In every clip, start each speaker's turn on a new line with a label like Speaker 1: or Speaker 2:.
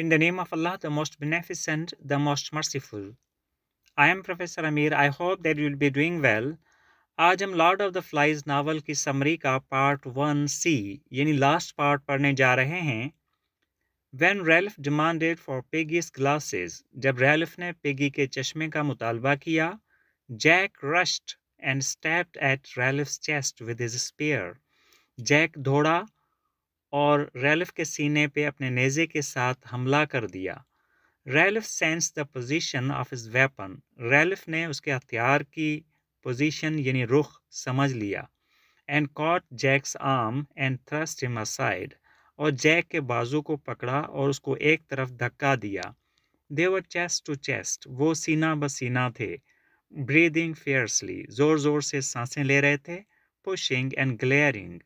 Speaker 1: In the name of Allah, the most beneficent, the most merciful. I am Professor Amir. I hope that you will be doing well. आज हम lord of the flies novel की summary का part one C यानी last part पढ़ने जा रहे हैं when Ralph demanded for Piggy's glasses जब रेल्फ ने पेगी के चश्मे का मुतालबा किया Jack rushed and stepped at Ralph chest with his spear Jack दौड़ा और रेलफ के सीने पे अपने नेज़े के साथ हमला कर दिया Ralph sense the position of his weapon Ralph ने उसके हथियार की पोजीशन यानी रुख समझ लिया and caught Jack's arm and thrust him aside और जैक के बाजू को पकड़ा और उसको एक तरफ धक्का दिया देवर चेस्ट टू चेस्ट वो सीना सीना थे ब्रीदिंग फेयर्सली ज़ोर ज़ोर से सांसें ले रहे थे पुशिंग एंड ग्लेयरिंग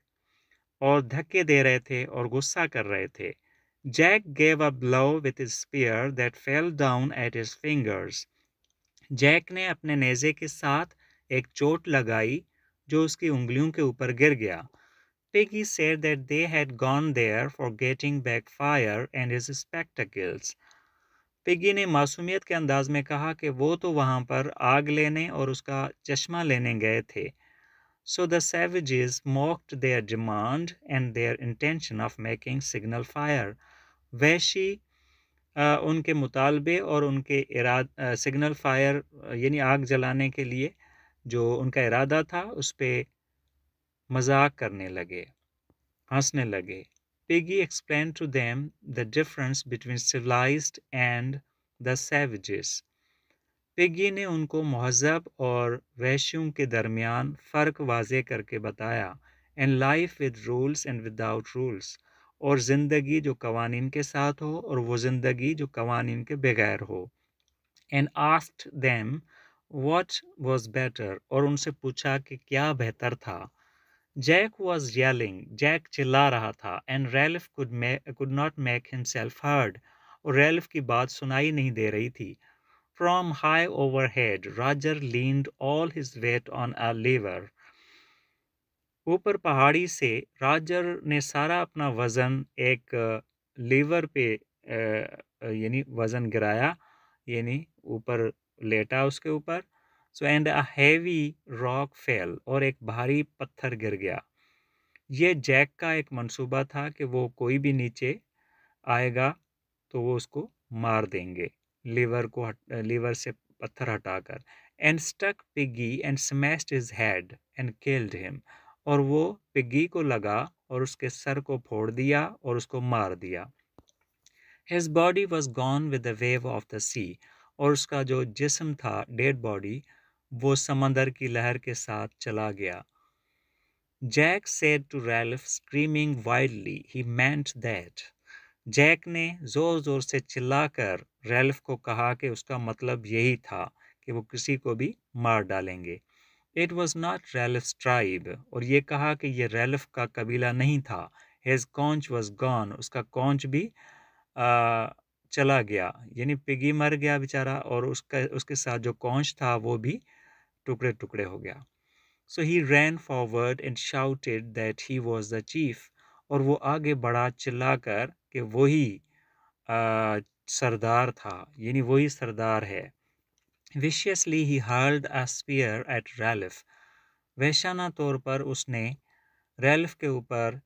Speaker 1: और धक्के दे रहे थे और गुस्सा कर रहे थे Jack gave a blow with spear that fell down at his fingers Jack ने अपने नेज़े के साथ एक चोट लगाई जो उसकी उंगलियों के ऊपर गिर गया Piggy said that they had gone there for getting back fire and his spectacles Piggy ने मासूमियत के अंदाज में कहा कि वो तो वहाँ पर आग लेने और उसका चश्मा लेने गए थे So the savages mocked their demand and their intention of making signal fire. वैशी uh, उनके मुतालबे और उनके इराद सिग्नल uh, फायर uh, यानी आग जलाने के लिए जो उनका इरादा था उस पर मजाक करने लगे हंसने लगे Piggy explain to them the difference between civilized and the savages Piggy ने उनको महजब और वैश्यों के दरमियान फ़र्क वाजे करके बताया and life with rules and without rules और ज़िंदगी जो कवानीन के साथ हो और वो ज़िंदगी जो कवानीन के बगैर हो and asked them what was better और उनसे पूछा कि क्या बेहतर था जैक वॉज येलिंग जैक चिल्ला रहा था and Ralph could could not make himself heard और रेल्फ की बात सुनाई नहीं दे रही थी From high overhead, Roger leaned all his weight on a lever. ऊपर पहाड़ी से राजर ने सारा अपना वज़न एक लीवर पे यानी वज़न गिराया यानी ऊपर लेटा उसके ऊपर so and a heavy rock fell और एक भारी पत्थर गिर गया ये जैक का एक मंसूबा था कि वो कोई भी नीचे आएगा तो वो उसको मार देंगे लीवर को लीवर से पत्थर हटाकर and struck Piggy and smashed his head and killed him और वो पिगी को लगा और उसके सर को फोड़ दिया और उसको मार दिया his body was gone with the wave of the sea और उसका जो जिस्म था डेड बॉडी वो समंदर की लहर के साथ चला गया Jack said to Ralph screaming wildly he meant that Jack ने ज़ोर ज़ोर से चिल्लाकर रेल्फ को कहा कि उसका मतलब यही था कि वो किसी को भी मार डालेंगे it was not Ralph tribe और ये कहा कि यह रेल्फ का कबीला नहीं था हेज़ कॉन्च वॉज गॉन उसका कॉन्च भी आ, चला गया यानी पिगी मर गया बेचारा और उसका उसके साथ जो कॉन्च था वो भी टुकड़े टुकड़े हो गया so he ran forward and shouted that he was the chief और वो आगे बढ़ा चिल्लाकर कि वही सरदार था यानी वही सरदार है viciously he hurled a spear at Ralph वैशाना तौर पर उसने रैल्फ के ऊपर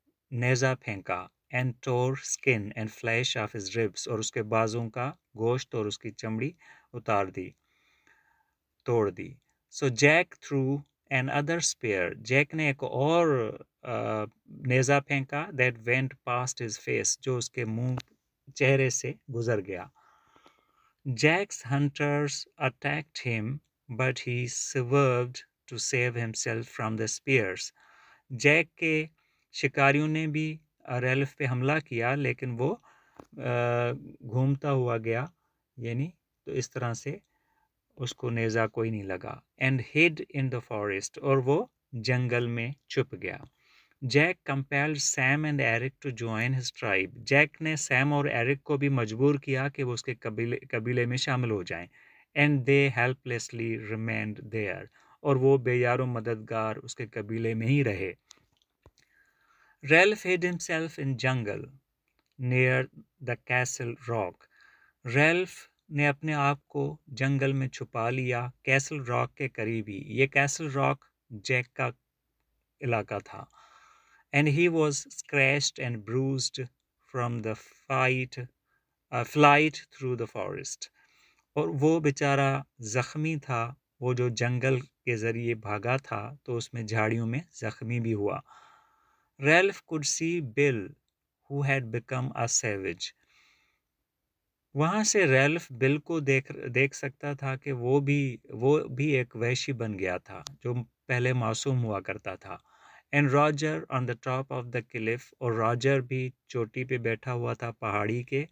Speaker 1: नेज़ा फेंका and tore skin and flesh off his ribs और उसके बाजों का गोश्त और उसकी चमड़ी उतार दी तोड़ दी so Jack threw another spear Jack ने एक और नेज़ा फेंका that went past his face जो उसके मुंह चेहरे से गुजर गया Jack's hunters attacked him but he swerved to save himself from the spears Jack के शिकारियों ने भी रेल्फ पे हमला किया लेकिन वो घूमता हुआ गया यानी तो इस तरह से उसको नेज़ा कोई नहीं लगा and hid in the forest और वो जंगल में छुप गया Jack compelled Sam and Eric to join his tribe Jack ने सैम और एरिक को भी मजबूर किया कि वो उसके कबीले कबीले में शामिल हो जाएं and they helplessly remained there और वो बेयारो मददगार उसके कबीले में ही रहे Ralph hid himself in jungle near the castle rock Ralph ने अपने आप को जंगल में छुपा लिया कैसल रॉक के करीब ही ये कैसल रॉक जैक का इलाका था and he was scratched and bruised from the fight flight through the forest और वो बेचारा ज़ख्मी था वो जो जंगल के ज़रिए भागा था तो उसमें झाड़ियों में ज़ख्मी भी हुआ Ralph cursed Bill who had become a savage वहाँ से रेल्फ बिल को देख देख सकता था कि वो भी वो भी एक वैशी बन गया था जो पहले मासूम हुआ करता था and Roger on the top of the cliff और रॉजर भी चोटी पे बैठा हुआ था पहाड़ी के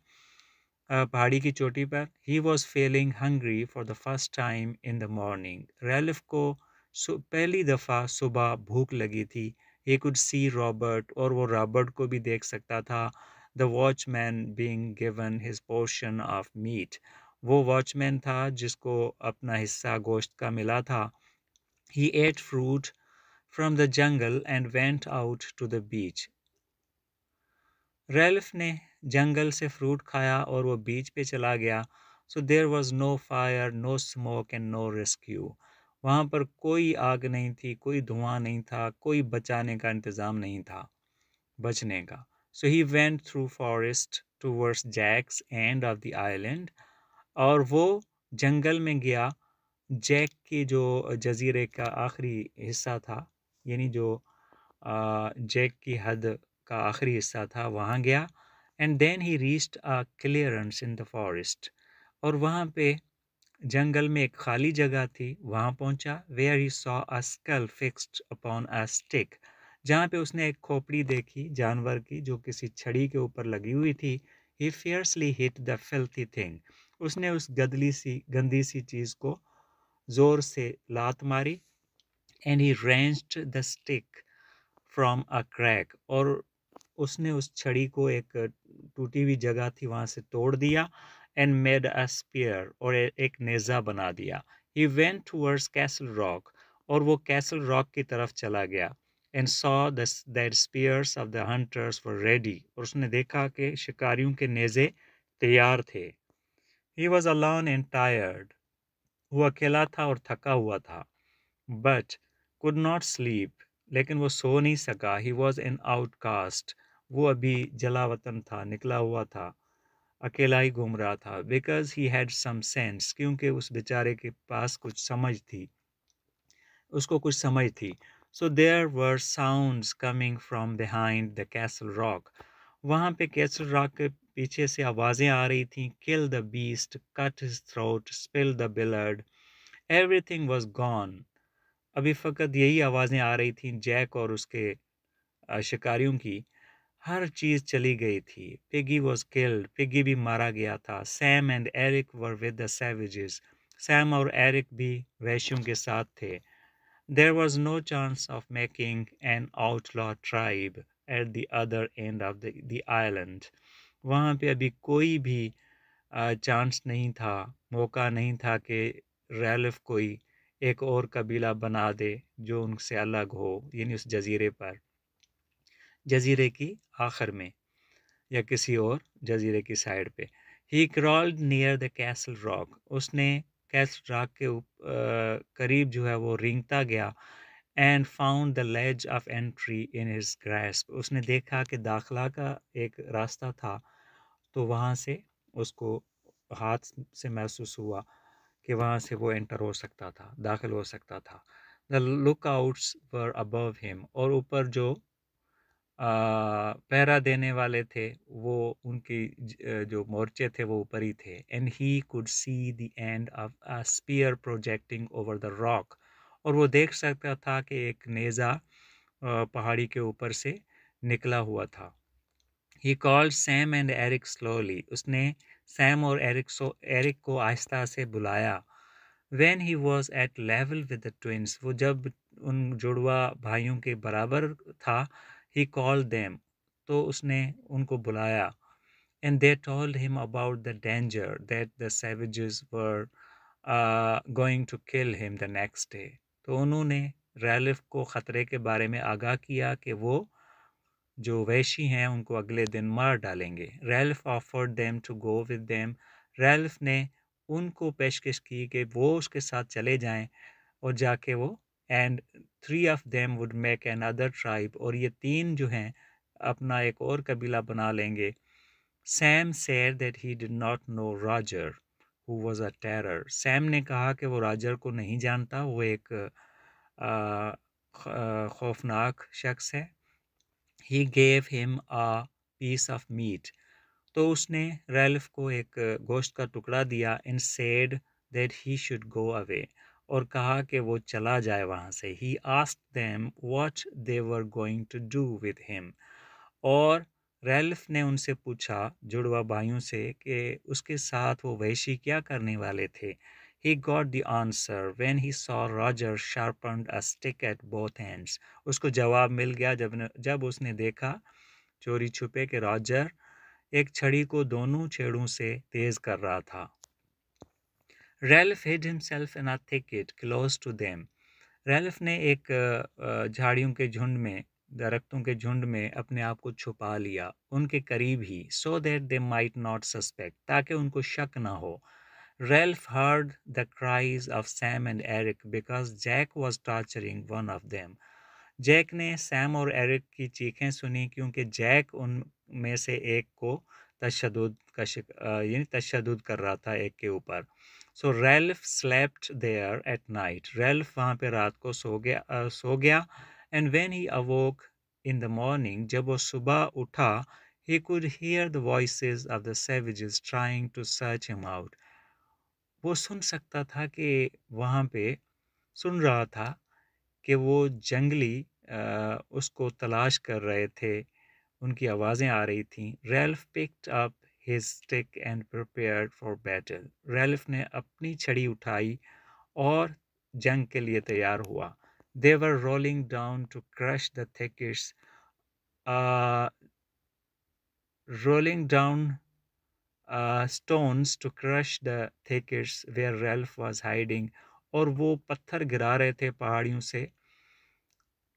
Speaker 1: पहाड़ी की चोटी पर he was feeling hungry for the first time in the morning Ralph को पहली दफ़ा सुबह भूख लगी थी ये कुड सी रॉबर्ट और वो रॉबर्ट को भी देख सकता था the watchman being given his portion of meat वो वॉचमैन था जिसको अपना हिस्सा गोश्त का मिला था he ate fruit from the jungle and went out to the beach Ralph ने जंगल से फ्रूट खाया और वो बीच पे चला गया so there was no fire no smoke and no rescue वहाँ पर कोई आग नहीं थी कोई धुआं नहीं था कोई बचाने का इंतज़ाम नहीं था बचने का so he went through forest towards Jack's end of the island और वो जंगल में गया जैक के जो जजीरे का आखिरी हिस्सा था यानी जो जैक की हद का आखिरी हिस्सा था वहाँ गया and then he reached a clearance in the forest और वहाँ पे जंगल में एक खाली जगह थी वहाँ पहुँचा where he saw a skull fixed upon a stick जहाँ पे उसने एक खोपड़ी देखी जानवर की जो किसी छड़ी के ऊपर लगी हुई थी he fiercely hit the filthy thing उसने उस गदली सी गंदी सी चीज़ को ज़ोर से लात मारी and he wrenched the stick from a crack और उसने उस छड़ी को एक टूटी हुई जगह थी वहाँ से तोड़ दिया एंड मेड अ स्पीयर और एक नेज़ा बना दिया he went towards Castle Rock और वो कैसल रॉक की तरफ चला गया and saw that spears of the hunters for ready और उसने देखा कि शिकारियों के नेज़े तैयार थे he was alone and tired वो अकेला था और थका हुआ था बट कुड नॉट स्लीप लेकिन वो सो नहीं सका ही वॉज एन आउटकास्ट वो अभी जला वतन था निकला हुआ था अकेला ही घूम रहा था because he had some sense क्योंकि उस बेचारे के पास कुछ समझ थी उसको कुछ समझ थी so there were sounds coming from behind the castle Rock वहाँ पे कैसल रॉक के पीछे से आवाज़ें आ रही थी kill the beast cut his throat spill the blood thing was gone अभी फ़कत यही आवाज़ें आ रही थी जैक और उसके शिकारियों की हर चीज़ चली गई थी पिगी वॉज किल्ड पिगी भी मारा गया था Sam and Eric were with the savages Sam और एरिक भी वैश्यों के साथ थे There was no chance of making an outlaw tribe at the other end of the, the island. वहाँ पे अभी कोई भी चांस नहीं था मौका नहीं था कि रैलफ कोई एक और कबीला बना दे जो उनसे अलग हो यानी उस जजीरे पर जजीरे की आखिर में या किसी और जजीरे की साइड पे he crawled near the castle Rock उसने कैस्ट ट्राक के उप, आ, करीब जो है वो रिंगता गया and found the ledge of entry in his grasp उसने देखा कि दाखला का एक रास्ता था तो वहाँ से उसको हाथ से महसूस हुआ कि वहाँ से वो एंटर हो सकता था दाखिल हो सकता था the lookouts were above him और ऊपर जो पहरा देने वाले थे वो उनकी जो मोर्चे थे वो ऊपर ही थे and he could see the end of a spear projecting over the rock और वो देख सकता था कि एक नेज़ा पहाड़ी के ऊपर से निकला हुआ था he call Sam and Eric slowly उसने सैम और एरिक सो एरिक को आहिस्ता से बुलाया when he was at level with the twins वो जब उन जुड़वा भाइयों के बराबर था ही कॉल देम तो उसने उनको बुलाया and they told him about the danger that the savages were going to kill him the next day तो उन्होंने रैलिफ को ख़तरे के बारे में आगाह किया कि वो जो वैशी हैं उनको अगले दिन मार डालेंगे Ralph offered them to go with them Ralph ने उनको पेशकश की कि वो उसके साथ चले जाएं और जाके वो and three of them would make another tribe और ये तीन जो हैं अपना एक और कबीला बना लेंगे Sam said that he did not know Roger who was a terror Sam ने कहा कि वो राजर को नहीं जानता वो एक खौफनाक शख्स है he gave him a piece of meat तो उसने रेल्फ को एक गोश्त का टुकड़ा दिया and said that he should go away और कहा कि वो चला जाए वहाँ से he asked them what they were going to do with him और रेल्फ ने उनसे पूछा जुड़वा भाइयों से कि उसके साथ वो वैशी क्या करने वाले थे he got the answer when he saw Roger sharpened a stick at both hands उसको जवाब मिल गया जब जब उसने देखा चोरी छुपे के रॉजर एक छड़ी को दोनों छेड़ों से तेज़ कर रहा था Ralph hid himself in a thicket close to them Ralph ने एक झाड़ियों के झुंड में दरख्तों के झुंड में अपने आप को छुपा लिया उनके करीब ही so that they might not suspect ताकि उनको शक ना हो Ralph heard the cries of Sam and Eric because Jack was torturing one of them Jack ने सैम और एरिक की चीखें सुनी क्योंकि जैक उन में से एक को तशद का यानी तशद कर रहा था एक के ऊपर so Ralph slept there at night Ralph वहाँ पे रात को सो गया आ, सो गया and when he awoke in the morning जब वो सुबह उठा he could hear the voice of the savages trying to search him out वो सुन सकता था कि वहाँ पे सुन रहा था कि वो जंगली आ, उसको तलाश कर रहे थे उनकी आवाज़ें आ रही थीं Ralph picked up his stick and prepare for battle Ralph ने अपनी छड़ी उठाई और जंग के लिए तैयार हुआ they were rolling down to crush the thickets rolling down stones to crush the the where Ralph was hiding और वो पत्थर गिरा रहे थे पहाड़ियों से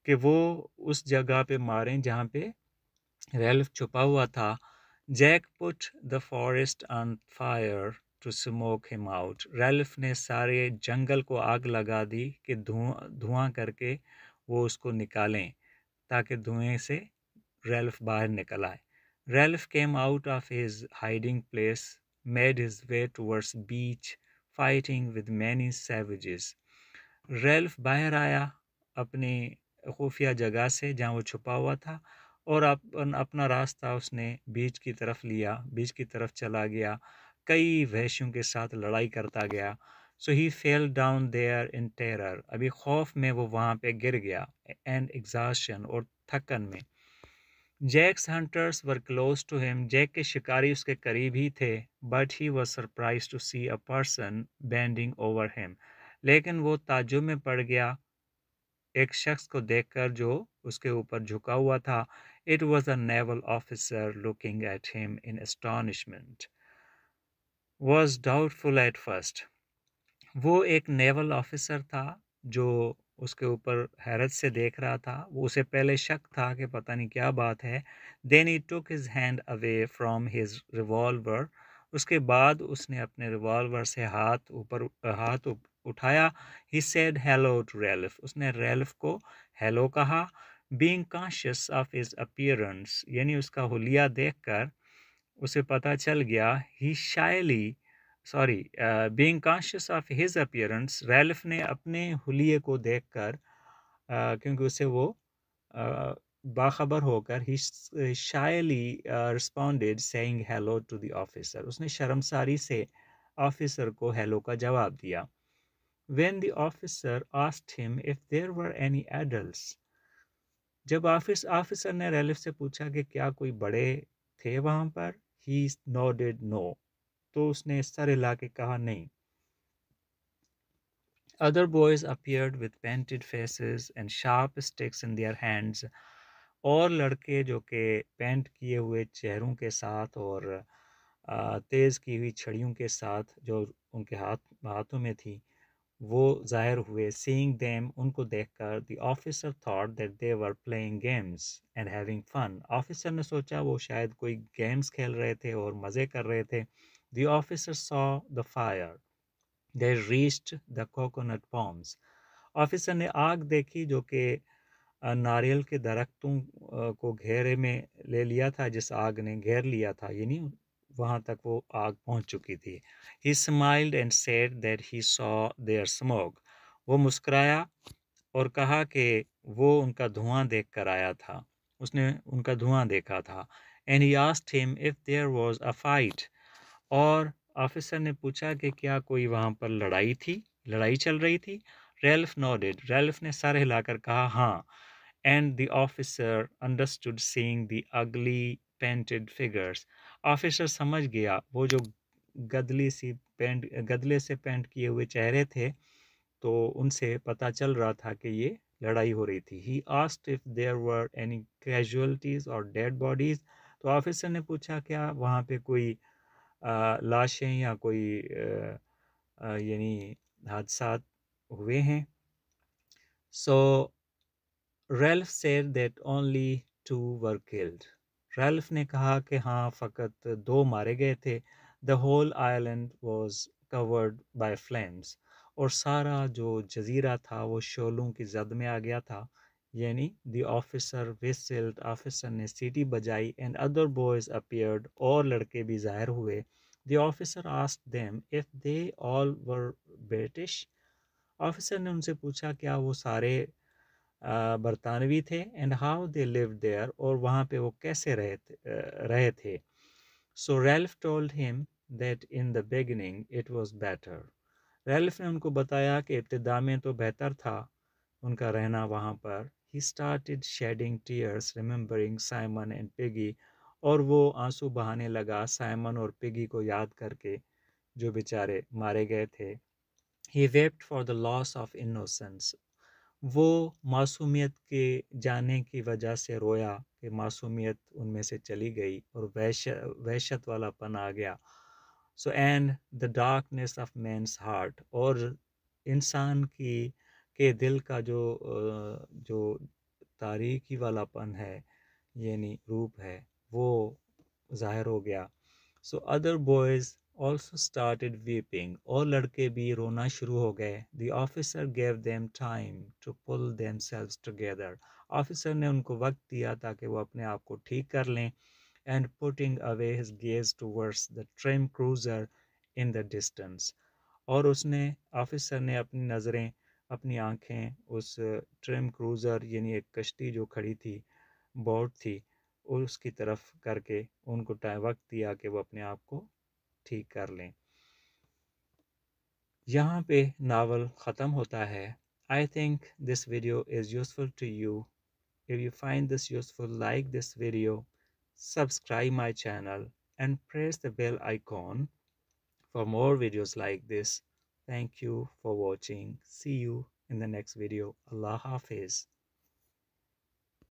Speaker 1: कि वो उस जगह पे मारें जहाँ पे रेल्फ छुपा हुआ था Jack put the forest on fire to smoke him out Ralph ने सारे जंगल को आग लगा दी कि धुआं धुआं करके वो उसको निकालें ताकि धुएं से रेल्फ बाहर निकल आए Ralph came out of his hiding place made his way towards beach fighting with many savages Ralph बाहर आया अपनी खुफिया जगह से जहाँ वो छुपा हुआ था और अपन अपना रास्ता उसने बीच की तरफ लिया बीच की तरफ चला गया कई वहशियों के साथ लड़ाई करता गया so he fell down there in terror अभी खौफ में वो वहाँ पे गिर गया एंड एग्जॉशन और थकन में Jack's hunters were close to him Jack के शिकारी उसके करीब ही थे but he was surprise to see a person bending over him लेकिन वो ताजुब में पड़ गया एक शख्स को देखकर जो उसके ऊपर झुका हुआ था it was a naval officer looking at him in astonishment was doubtful at first वो एक नेवल ऑफिसर था जो उसके ऊपर हैरत से देख रहा था वो उसे पहले शक था कि पता नहीं क्या बात है then he took his hand away from his revolver उसके बाद उसने अपने रिवॉल्वर से हाथ ऊपर हाथ उठाया he said hello to Ralph उसने रेल्फ को हेलो कहा being conscious of his appearance यानी उसका हुलिया देखकर उसे पता चल गया he shyly sorry being conscious of his appearance Ralph ने अपने हुलिये को देखकर uh, क्योंकि उसे वो uh, बाखबर होकर he shyly responded saying hello to the officer उसने शर्मसारी से ऑफिसर को हेलो का जवाब दिया when the officer asked him if there were any adult जब ऑफिस ऑफिसर ने रेलिफ से पूछा कि क्या कोई बड़े थे वहाँ पर ही नो डिड नो तो उसने सर हिला के कहा नहीं other boys appeared with painted faces and sharp sticks in their hands और लड़के जो कि पेंट किए हुए चेहरों के साथ और तेज़ की हुई छड़ियों के साथ जो उनके हाथ हाथों में थी वो ज़ाहिर हुए सीइंग देम उनको देखकर the officer thought that they were playing games and having fun officer ने सोचा वो शायद कोई गेम्स खेल रहे थे और मज़े कर रहे थे the officer saw the fire they reached the coconut palms officer ने आग देखी जो कि नारियल के दरख्तों को घेरे में ले लिया था जिस आग ने घेर लिया था यानी वहाँ तक वो आग पहुँच चुकी थी he smiled and said that he saw their smoke वो मुस्कराया और कहा कि वो उनका धुआं देख कर आया था उसने उनका धुआं देखा था and he asked him if there was a fight और ऑफिसर ने पूछा कि क्या कोई वहाँ पर लड़ाई थी लड़ाई चल रही थी रेल्फ नॉडेड रेल्फ ने सर हिलाकर कहा हाँ and the officer understood seeing the ugly painted figures officer समझ गया वो जो गदली सी पेंट गदले से पेंट किए हुए चेहरे थे तो उनसे पता चल रहा था कि ये लड़ाई हो रही थी he asked if there were any casualties और डेड बॉडीज़ तो ऑफिसर ने पूछा क्या वहाँ पे कोई आ, लाशें या कोई यानी हादसा हुए हैं so Ralph said that only two were killed Ralph ने कहा कि हाँ फ़कत दो मारे गए थे the whole island was covered by flames और सारा जो जजीरा था वो शोलों की जद में आ गया था यानी द ऑफिसर विस्ल्ड ऑफिसर ने सीटी बजाई एंड अदर बॉयज़ अपियर्ड और लड़के भी ज़ाहिर हुए the officer ask them if they all were British officer ने उनसे पूछा क्या वो सारे बरतानवी थे and how they live there और वहाँ पे वो कैसे रहे रहे थे so Ralph told him that in the beginning it was better Ralph ने उनको बताया कि इब्तदा में तो बेहतर था उनका रहना वहाँ पर he started shedding tears remembering Simon and Piggy और वो आंसू बहाने लगा साइमन और पिगी को याद करके जो बेचारे मारे गए थे he wept for the loss of innocence वो मासूमियत के जाने की वजह से रोया कि मासूमियत उनमें से चली गई और वैश वहशत वालापन आ गया so and the darkness of man's heart और इंसान की के दिल का जो जो तारीकी वालापन है यानी रूप है वो ज़ाहिर हो गया so other boys also started weeping. और लड़के भी रोना शुरू हो गए The officer gave them time to pull themselves together. Officer ने उनको वक्त दिया ताकि वो अपने आप को ठीक कर लें and putting away his gaze towards the tram cruiser in the distance. और उसने ऑफिसर ने अपनी नज़रें अपनी आंखें उस ट्रेम क्रूज़र यानी एक कश्ती जो खड़ी थी बोट थी और उसकी तरफ करके उनको टाइम वक्त दिया कि वो अपने आप को ठीक कर लें यहाँ पे नावल ख़त्म होता है I think this video is useful to you if you find this useful like this video subscribe my channel and press the bell icon for more videos like this thank you for watching see you in the next video अल्लाह हाफिज़